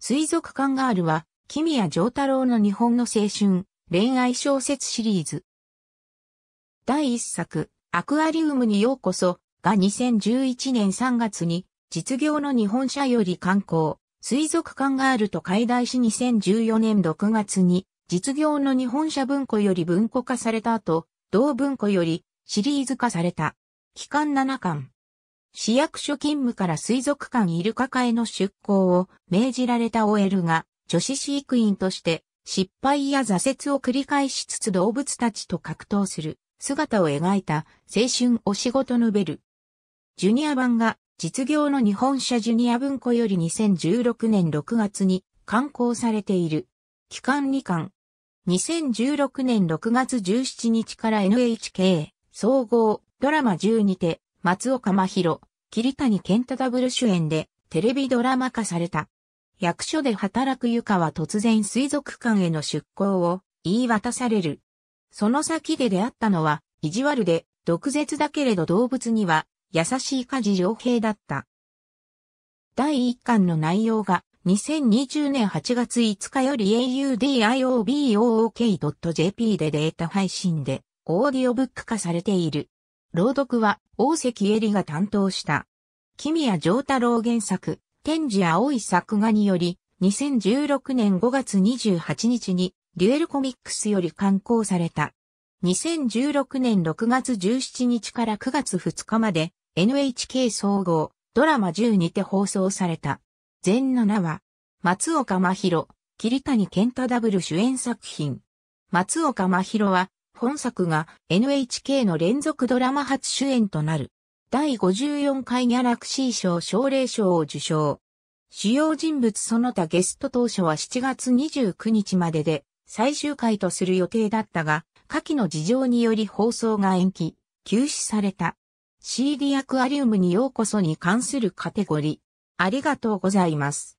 水族館ガールは、君谷上太郎の日本の青春、恋愛小説シリーズ。第1作、アクアリウムにようこそ、が2011年3月に、実業の日本社より観光、水族館ガールと解題し2014年6月に、実業の日本社文庫より文庫化された後、同文庫よりシリーズ化された。期間7巻。市役所勤務から水族館イルカ会への出向を命じられた OL が女子飼育員として失敗や挫折を繰り返しつつ動物たちと格闘する姿を描いた青春お仕事のベル。ジュニア版が実業の日本社ジュニア文庫より2016年6月に刊行されている。期間2巻。2016年6月17日から NHK 総合ドラマ12て松岡真宏、桐谷健太ダブル主演でテレビドラマ化された。役所で働くゆかは突然水族館への出向を言い渡される。その先で出会ったのは意地悪で毒舌だけれど動物には優しい家事上平だった。第1巻の内容が2020年8月5日より audiobok.jp o でデータ配信でオーディオブック化されている。朗読は大関恵里が担当した。君や上太郎原作、天智青い作画により、2016年5月28日に、デュエルコミックスより刊行された。2016年6月17日から9月2日まで、NHK 総合、ドラマ10にて放送された。全7話。松岡真宏、桐谷健太ダブル主演作品。松岡真宏は、本作が NHK の連続ドラマ初主演となる。第54回ギャラクシー賞奨励賞を受賞。主要人物その他ゲスト当初は7月29日までで最終回とする予定だったが、下記の事情により放送が延期、休止された。CD アクアリウムにようこそに関するカテゴリー。ありがとうございます。